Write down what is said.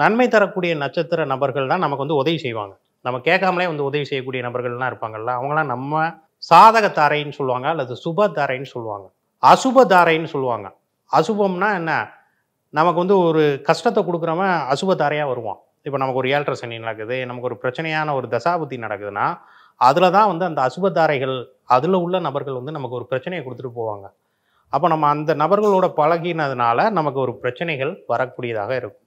நன்மை தரக்கூடிய நட்சத்திர நபர்கள் தான் நமக்கு வந்து உதவி செய்வாங்க நம்ம கேட்காமலே வந்து உதவி செய்யக்கூடிய நபர்கள்லாம் இருப்பாங்கல்ல அவங்களாம் நம்ம சாதக தாரைன்னு சொல்லுவாங்க அல்லது சுப தாரைன்னு சொல்லுவாங்க அசுப தாரைன்னு சொல்லுவாங்க அசுபம்னா என்ன நமக்கு வந்து ஒரு கஷ்டத்தை கொடுக்குறவன் அசுப தாரையாக வருவான் இப்போ நமக்கு ஒரு ஏழரை சனி நடக்குது நமக்கு ஒரு பிரச்சனையான ஒரு தசாபுத்தி நடக்குதுன்னா அதில் தான் வந்து அந்த அசுப தாரைகள் அதில் உள்ள நபர்கள் வந்து நமக்கு ஒரு பிரச்சனையை கொடுத்துட்டு போவாங்க அப்போ நம்ம அந்த நபர்களோட பழகினதுனால நமக்கு ஒரு பிரச்சனைகள் வரக்கூடியதாக இருக்கும்